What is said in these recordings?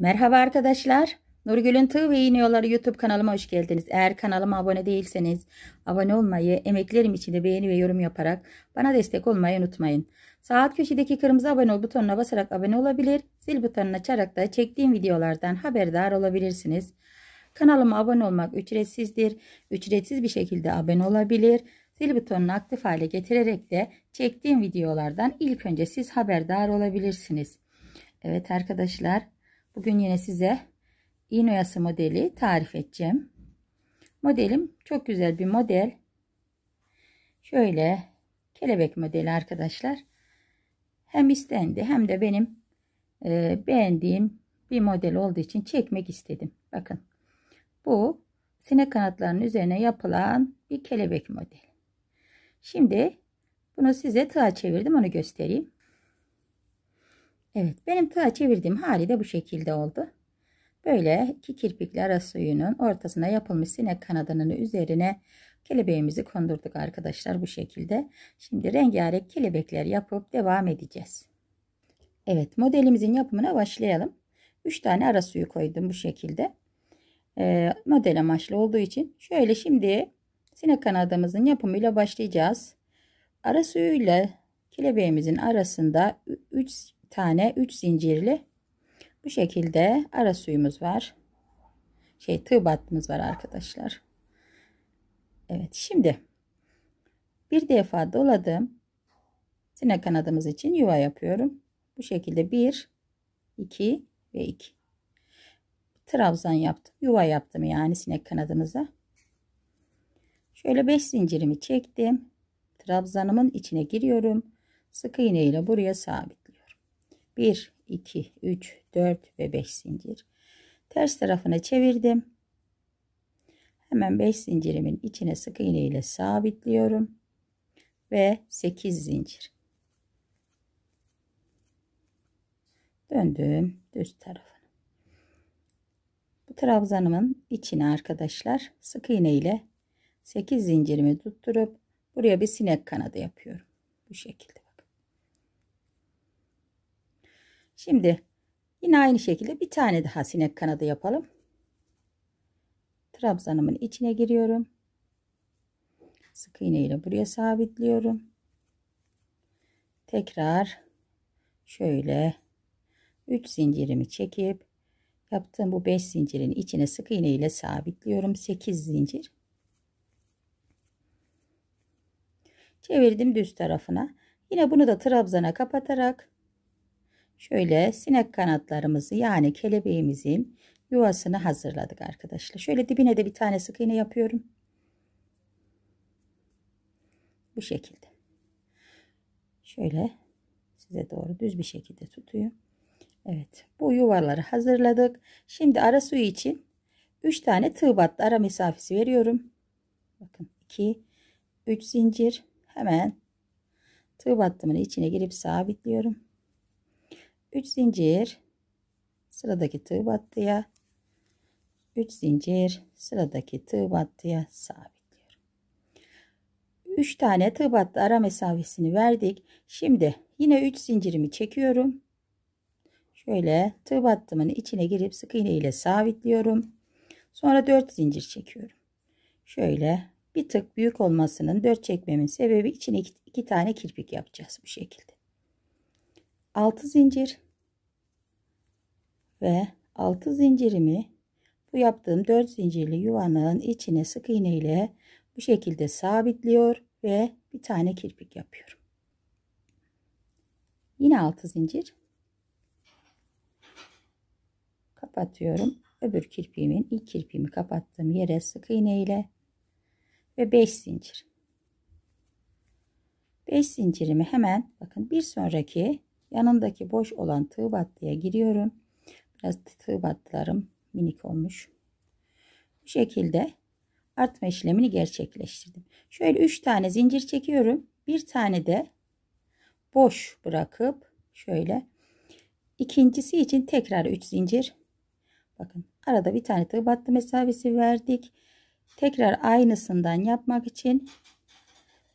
Merhaba arkadaşlar. Nurgül'ün Tığ ve Yolları YouTube kanalıma hoş geldiniz. Eğer kanalıma abone değilseniz abone olmayı, emeklerim için de beğeni ve yorum yaparak bana destek olmayı unutmayın. Saat köşedeki kırmızı abone ol butonuna basarak abone olabilir, zil butonunu açarak da çektiğim videolardan haberdar olabilirsiniz. Kanalıma abone olmak ücretsizdir. Ücretsiz bir şekilde abone olabilir. Zil butonunu aktif hale getirerek de çektiğim videolardan ilk önce siz haberdar olabilirsiniz. Evet arkadaşlar Bugün yine size iğne modeli tarif edeceğim. Modelim çok güzel bir model. Şöyle kelebek modeli arkadaşlar. Hem istendi hem de benim e, beğendiğim bir model olduğu için çekmek istedim. Bakın bu sinek kanatlarının üzerine yapılan bir kelebek modeli. Şimdi bunu size tığa çevirdim onu göstereyim. Evet benim ta çevirdiğim hali de bu şekilde oldu. Böyle iki kirpikli ara suyunun ortasına yapılmış sinek kanadının üzerine kelebeğimizi kondurduk arkadaşlar bu şekilde. Şimdi rengarenk kelebekler yapıp devam edeceğiz. Evet modelimizin yapımına başlayalım. 3 tane ara suyu koydum bu şekilde. Ee, model amaçlı olduğu için şöyle şimdi sinek kanadımızın yapımıyla başlayacağız. Ara suyuyla kelebeğimizin arasında 3 tane 3 zincirli bu şekilde ara suyumuz var. Şey tığ battımız var arkadaşlar. Evet şimdi bir defa doladım. Sinek kanadımız için yuva yapıyorum. Bu şekilde 1 2 ve 2. Trabzan yaptım. Yuva yaptım yani sinek kanadımıza. Şöyle 5 zincirimi çektim. Trabzanımın içine giriyorum. Sık iğne ile buraya sabit. 1, 2, 3, 4 ve 5 zincir. Ters tarafını çevirdim. Hemen 5 zincirimin içine sık iğne ile sabitliyorum. Ve 8 zincir. Döndüm düz tarafına. Bu trabzanımın içine arkadaşlar sık iğne ile 8 zincirimi tutturup buraya bir sinek kanadı yapıyorum. Bu şekilde. Şimdi yine aynı şekilde bir tane daha sinek kanadı yapalım. Trabzanımın içine giriyorum. Sık iğne ile buraya sabitliyorum. Tekrar şöyle 3 zincirimi çekip yaptığım bu 5 zincirin içine sık iğne ile sabitliyorum. 8 zincir. Çevirdim düz tarafına. Yine bunu da trabzana kapatarak şöyle sinek kanatlarımızı yani kelebeğimizin yuvasını hazırladık arkadaşlar. Şöyle dibine de bir tane sık iğne yapıyorum. Bu şekilde. Şöyle size doğru düz bir şekilde tutuyor. Evet bu yuvaları hazırladık. Şimdi ara suyu için 3 tane tığ battı ara mesafesi veriyorum. Bakın 2 3 zincir hemen tığ battımın içine girip sabitliyorum. 3 zincir sıradaki tığ battıya 3 zincir sıradaki tığ battıya sabitliyorum. 3 tane tığ battı ara mesafesini verdik. Şimdi yine 3 zincirimi çekiyorum. Şöyle tığ battımın içine girip sık iğne ile sabitliyorum. Sonra 4 zincir çekiyorum. Şöyle bir tık büyük olmasının 4 çekmemin sebebi içine 2 tane kirpik yapacağız bu şekilde. 6 zincir ve 6 zincirimi bu yaptığım 4 zincirli yuvanın içine sık iğne ile bu şekilde sabitliyor ve bir tane kirpik yapıyorum. Yine 6 zincir kapatıyorum. Öbür kirpiğimin ilk kirpiğimi kapattığım yere sık iğne ile ve 5 zincir. 5 zincirimi hemen bakın bir sonraki yanındaki boş olan tığ battıya giriyorum. Biraz tığ battılarım minik olmuş. Bu şekilde artma işlemini gerçekleştirdim. Şöyle 3 tane zincir çekiyorum. Bir tane de boş bırakıp şöyle ikincisi için tekrar 3 zincir. Bakın arada bir tane tığ battı mesafesi verdik. Tekrar aynısından yapmak için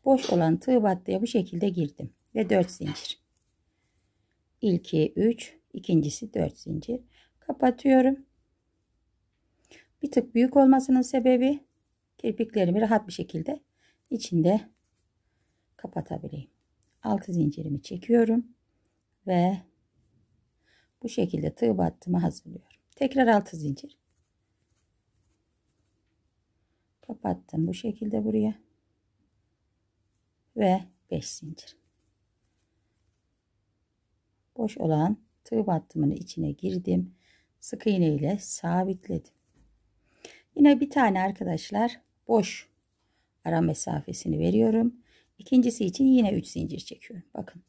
boş olan tığ battıya bu şekilde girdim ve 4 zincir ilki 3 ikincisi 4 zincir kapatıyorum bir tık büyük olmasının sebebi kirpiklerimi rahat bir şekilde içinde kapatabileyim 6 zincirimi çekiyorum ve bu şekilde tığ battımı hazırlıyorum tekrar 6 zincir kapattım bu şekilde buraya ve 5 zincir boş olan tığ battımın içine girdim. Sık iğne ile sabitledim. Yine bir tane arkadaşlar boş ara mesafesini veriyorum. İkincisi için yine 3 zincir çekiyorum. Bakın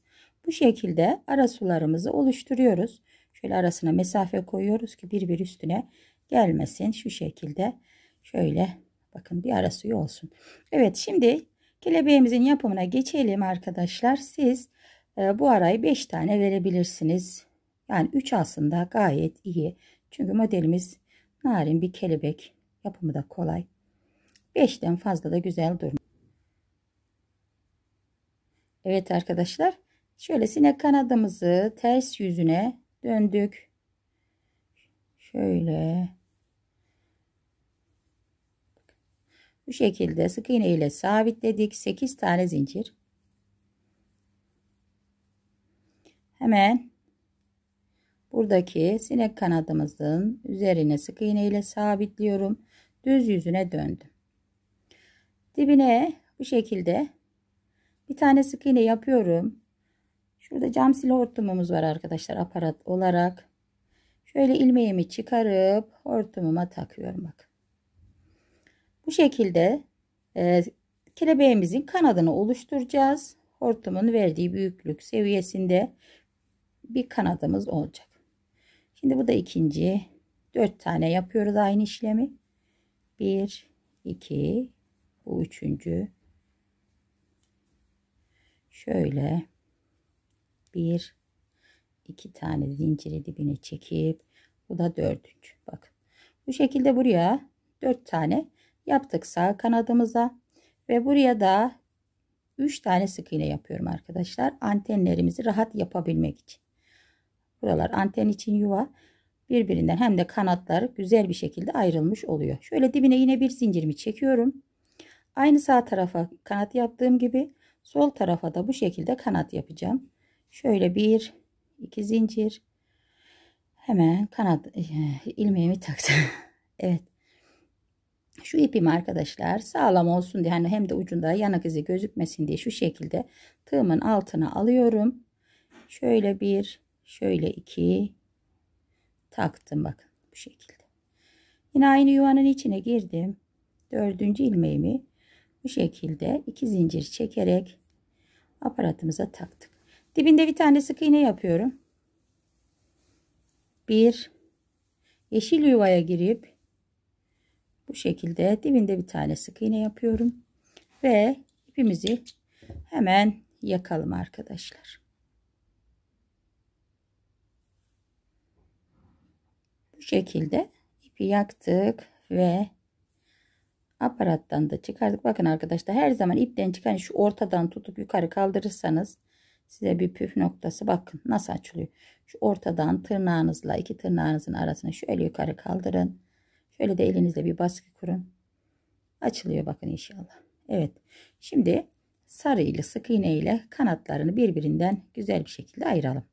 bu şekilde ara sularımızı oluşturuyoruz. Şöyle arasına mesafe koyuyoruz ki birbir üstüne gelmesin. Şu şekilde şöyle bakın bir ara suyu olsun. Evet şimdi kelebeğimizin yapımına geçelim arkadaşlar. Siz ee, bu arayı 5 tane verebilirsiniz. Yani 3 aslında gayet iyi. Çünkü modelimiz narin bir kelebek. Yapımı da kolay. 5'ten fazla da güzel durmuş. Evet arkadaşlar. Şöyle sinek kanadımızı ters yüzüne döndük. Şöyle. Bu şekilde sık iğne ile sabitledik. 8 tane zincir. Hemen buradaki sinek kanadımızın üzerine sık iğne ile sabitliyorum. Düz yüzüne döndüm. Dibine bu şekilde bir tane sık iğne yapıyorum. Şurada cam sil hortumumuz var arkadaşlar aparat olarak. Şöyle ilmeğimi çıkarıp hortumuma takıyorum bak. Bu şekilde e, kelebeğimizin kanadını oluşturacağız. Hortumun verdiği büyüklük seviyesinde bir kanadımız olacak. Şimdi bu da ikinci. Dört tane yapıyoruz aynı işlemi. Bir, iki, bu üçüncü. Şöyle bir, iki tane zinciri dibine çekip bu da dördüncü. Bak, bu şekilde buraya dört tane yaptık sağ kanadımıza ve buraya da üç tane sık iğne yapıyorum arkadaşlar. Antenlerimizi rahat yapabilmek için. Buralar anten için yuva. Birbirinden hem de kanatlar güzel bir şekilde ayrılmış oluyor. Şöyle dibine yine bir zincirimi çekiyorum. Aynı sağ tarafa kanat yaptığım gibi sol tarafa da bu şekilde kanat yapacağım. Şöyle bir iki zincir. Hemen kanat eh, ilmeğimi taktım. evet. Şu ipim arkadaşlar sağlam olsun diye hani hem de ucunda yanak izi gözükmesin diye şu şekilde tığımın altına alıyorum. Şöyle bir şöyle iki taktım bakın bu şekilde. Yine aynı yuvanın içine girdim. Dördüncü ilmeğimi bu şekilde iki zincir çekerek aparatımıza taktık. Dibinde bir tane sık iğne yapıyorum. Bir yeşil yuvaya girip bu şekilde dibinde bir tane sık iğne yapıyorum ve ipimizi hemen yakalım arkadaşlar. şekilde ipi yaktık ve aparattan da çıkardık. Bakın arkadaşlar her zaman ipten çıkan şu ortadan tutup yukarı kaldırırsanız size bir püf noktası bakın nasıl açılıyor. Şu ortadan tırnağınızla iki tırnağınızın arasına şöyle yukarı kaldırın. Şöyle de elinizle bir baskı kurun. Açılıyor bakın inşallah. Evet şimdi sarı ile sık iğne ile kanatlarını birbirinden güzel bir şekilde ayıralım.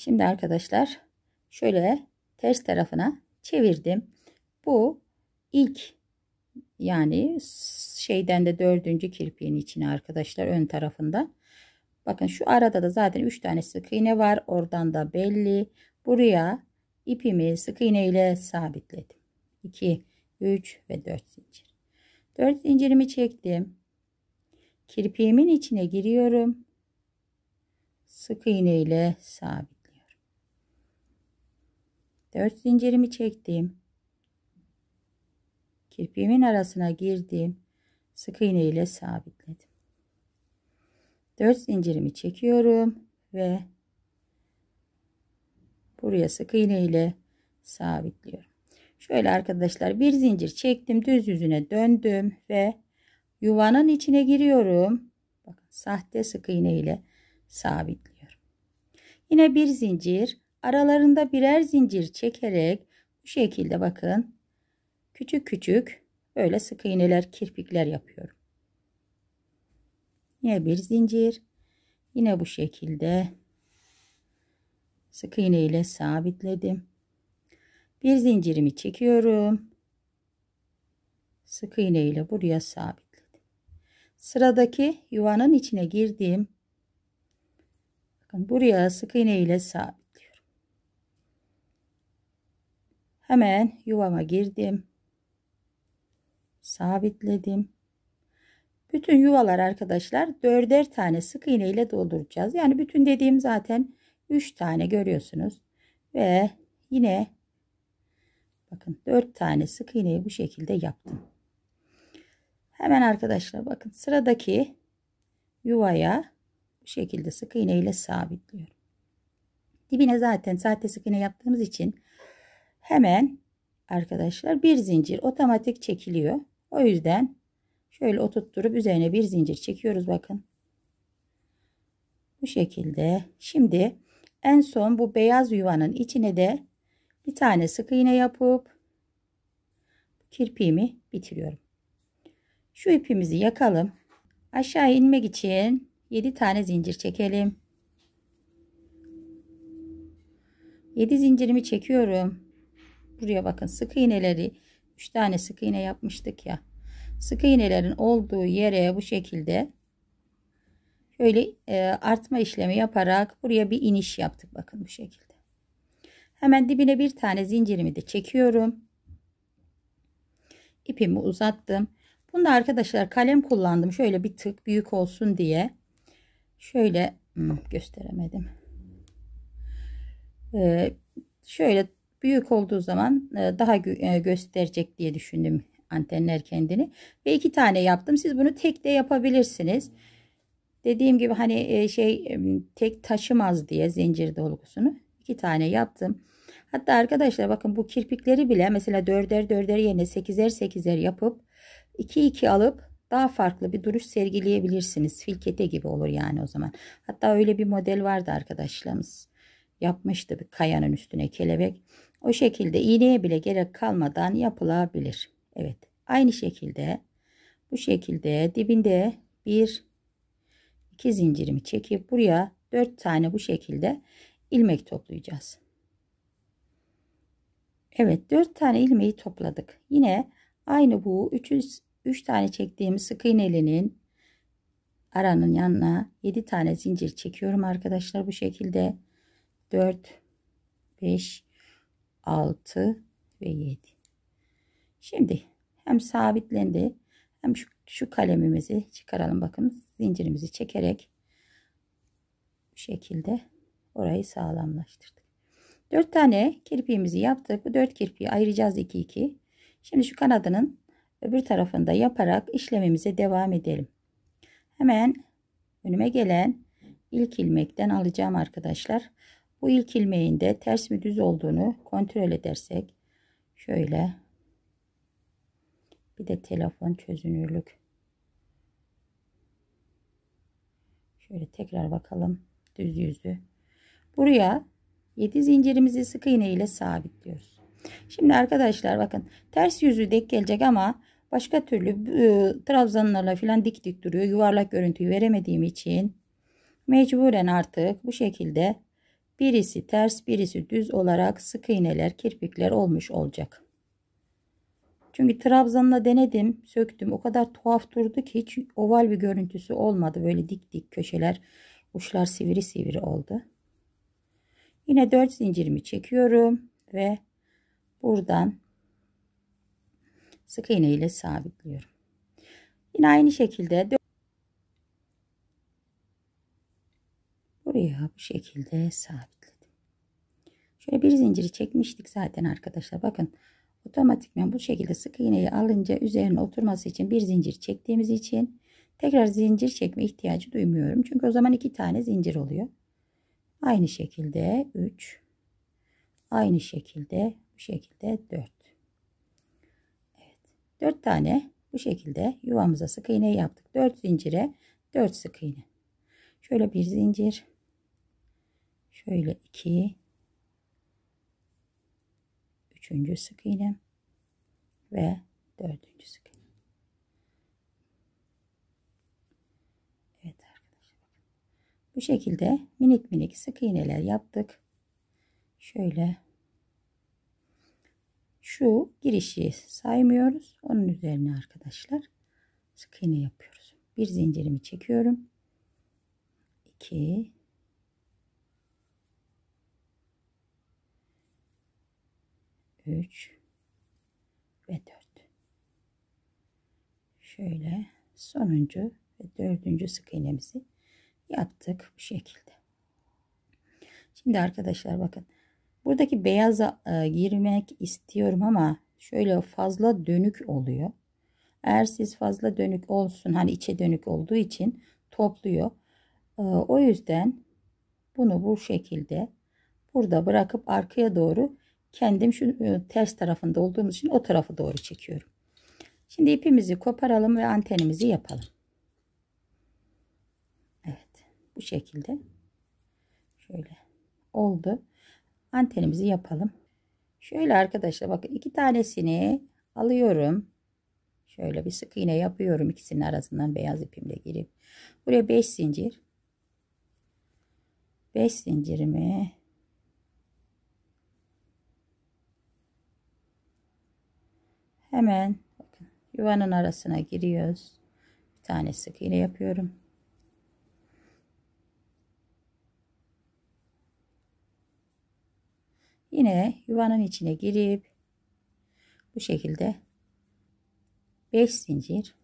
Şimdi arkadaşlar şöyle ters tarafına çevirdim. Bu ilk yani şeyden de dördüncü kirpiğin içine arkadaşlar ön tarafında. Bakın şu arada da zaten 3 tane sık iğne var. Oradan da belli. Buraya ipimi sık iğne ile sabitledim. 2, 3 ve 4 zincir. 4 zincirimi çektim. Kirpiğimin içine giriyorum. Sık iğne ile sabit. 4 zincirimi çektim. Kirpiğimin arasına girdim. Sık iğne ile sabitledim. 4 zincirimi çekiyorum ve buraya sık iğne ile sabitliyorum. Şöyle arkadaşlar bir zincir çektim düz yüzüne döndüm ve yuvanın içine giriyorum. Bakın sahte sık iğne ile sabitliyorum. Yine bir zincir aralarında birer zincir çekerek bu şekilde bakın küçük küçük böyle sık iğneler kirpikler yapıyorum. Yine bir zincir yine bu şekilde sık iğne ile sabitledim. Bir zincirimi çekiyorum. Sık iğne ile buraya sabitledim. Sıradaki yuvanın içine girdim. Bakın buraya sık iğne ile sabit. Hemen yuvama girdim. Sabitledim. Bütün yuvalar arkadaşlar dörder tane sık iğne ile dolduracağız. Yani bütün dediğim zaten 3 tane görüyorsunuz. Ve yine bakın 4 tane sık iğneyi bu şekilde yaptım. Hemen arkadaşlar bakın sıradaki yuvaya bu şekilde sık iğne ile sabitliyorum. Dibine zaten sahte sık iğne yaptığımız için hemen arkadaşlar bir zincir otomatik çekiliyor. O yüzden şöyle oturtturup üzerine bir zincir çekiyoruz bakın. Bu şekilde. Şimdi en son bu beyaz yuvanın içine de bir tane sık iğne yapıp kirpiğimi bitiriyorum. Şu ipimizi yakalım. Aşağı inmek için 7 tane zincir çekelim. 7 zincirimi çekiyorum buraya bakın sık iğneleri 3 tane sık iğne yapmıştık ya sık iğnelerin olduğu yere bu şekilde şöyle e, artma işlemi yaparak buraya bir iniş yaptık bakın bu şekilde hemen dibine bir tane zincirimi de çekiyorum ipimi uzattım bunu arkadaşlar kalem kullandım şöyle bir tık büyük olsun diye şöyle hmm, gösteremedim ee, şöyle Büyük olduğu zaman e, daha e, gösterecek diye düşündüm antenler kendini. Ve iki tane yaptım. Siz bunu tek de yapabilirsiniz. Dediğim gibi hani e, şey tek taşımaz diye zincir dolgusunu iki tane yaptım. Hatta arkadaşlar bakın bu kirpikleri bile mesela dörder dörder yerine sekizer sekizer yapıp iki iki alıp daha farklı bir duruş sergileyebilirsiniz. Filkete gibi olur yani o zaman. Hatta öyle bir model vardı arkadaşlarımız. Yapmıştı bir kayanın üstüne kelebek. O şekilde iğneye bile gerek kalmadan yapılabilir. Evet. Aynı şekilde bu şekilde dibinde bir iki zincirimi çekip buraya dört tane bu şekilde ilmek toplayacağız. Evet dört tane ilmeği topladık. Yine aynı bu 300 3 tane çektiğim sık iğnelinin aranın yanına 7 tane zincir çekiyorum arkadaşlar bu şekilde 4 5 6 ve 7. Şimdi hem sabitlendi hem şu, şu kalemimizi çıkaralım. Bakın zincirimizi çekerek bu şekilde orayı sağlamlaştırdık. 4 tane kirpiğimizi yaptık. Bu 4 kirpiği ayıracağız 2 2. Şimdi şu kanadının öbür tarafında yaparak işlemimize devam edelim. Hemen önüme gelen ilk ilmekten alacağım arkadaşlar. Bu ilk ilmeğin de ters mi düz olduğunu kontrol edersek şöyle bir de telefon çözünürlük şöyle tekrar bakalım düz yüzü buraya 7 zincirimizi sık iğne ile sabitliyoruz şimdi arkadaşlar bakın ters yüzü dek gelecek ama başka türlü e, trabzanlarla filan dik dik duruyor yuvarlak görüntüyü veremediğim için mecburen artık bu şekilde Birisi ters birisi düz olarak sık iğneler kirpikler olmuş olacak. Çünkü trabzanla denedim söktüm o kadar tuhaf durdu ki hiç oval bir görüntüsü olmadı. Böyle dik dik köşeler uçlar sivri sivri oldu. Yine 4 zincirimi çekiyorum ve buradan sık iğne ile sabitliyorum. Yine aynı şekilde bayağı bu şekilde sabitledim. Şöyle bir zinciri çekmiştik zaten arkadaşlar. Bakın otomatikman bu şekilde sık iğneyi alınca üzerine oturması için bir zincir çektiğimiz için tekrar zincir çekme ihtiyacı duymuyorum. Çünkü o zaman iki tane zincir oluyor. Aynı şekilde 3 aynı şekilde bu şekilde 4 Evet 4 tane bu şekilde yuvamıza sık iğne yaptık. 4 zincire 4 sık iğne. Şöyle bir zincir şöyle 2 3. sık iğnem ve 4. sık iğnem. Evet arkadaşlar. Bu şekilde minik minik sık iğneler yaptık. Şöyle şu girişi saymıyoruz. Onun üzerine arkadaşlar sık iğne yapıyoruz. Bir zincirimi çekiyorum. 2 3 ve 4. Şöyle sonuncu ve dördüncü sık iğnemizi yaptık bu şekilde. Şimdi arkadaşlar bakın. Buradaki beyaza e, girmek istiyorum ama şöyle fazla dönük oluyor. Eğer siz fazla dönük olsun hani içe dönük olduğu için topluyor. E, o yüzden bunu bu şekilde burada bırakıp arkaya doğru kendim şu e, ters tarafında olduğumuz için o tarafı doğru çekiyorum. Şimdi ipimizi koparalım ve antenimizi yapalım. Evet bu şekilde şöyle oldu. Antenimizi yapalım. Şöyle arkadaşlar bakın iki tanesini alıyorum. Şöyle bir sık iğne yapıyorum ikisinin arasından beyaz ipimle girip buraya 5 zincir 5 zincirimi Hemen yuvanın arasına giriyoruz. Bir tane sık iğne yapıyorum. Yine yuvanın içine girip bu şekilde 5 zincir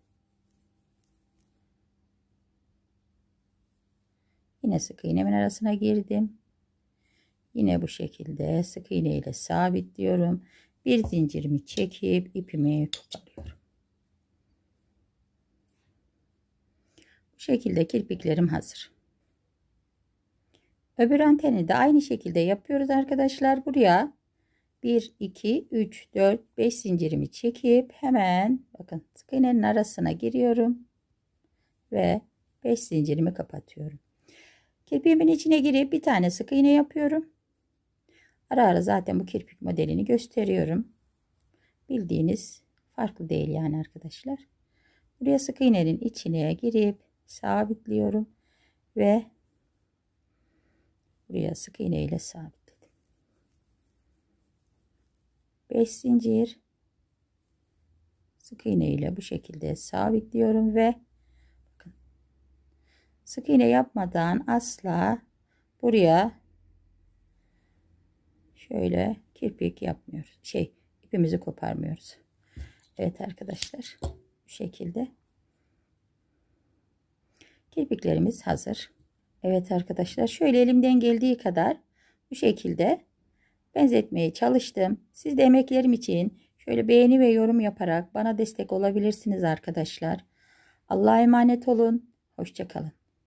Yine sık iğnemin arasına girdim. Yine bu şekilde sık iğne ile sabitliyorum bir zincirimi çekip ipimi toparlıyorum. Bu şekilde kirpiklerim hazır. Öbür anteni de aynı şekilde yapıyoruz arkadaşlar. Buraya 1, 2, 3, 4, 5 zincirimi çekip hemen bakın sık iğnenin arasına giriyorum. Ve 5 zincirimi kapatıyorum. Kirpiğimin içine girip bir tane sık iğne yapıyorum. Ara ara zaten bu kirpik modelini gösteriyorum. Bildiğiniz farklı değil yani arkadaşlar. Buraya sık iğnenin içine girip sabitliyorum ve buraya sık iğne ile sabitledim. 5 zincir sık iğne ile bu şekilde sabitliyorum ve sık iğne yapmadan asla buraya şöyle kirpik yapmıyoruz. Şey ipimizi koparmıyoruz. Evet arkadaşlar bu şekilde. Kirpiklerimiz hazır. Evet arkadaşlar şöyle elimden geldiği kadar bu şekilde benzetmeye çalıştım. Siz de emeklerim için şöyle beğeni ve yorum yaparak bana destek olabilirsiniz arkadaşlar. Allah'a emanet olun. Hoşçakalın.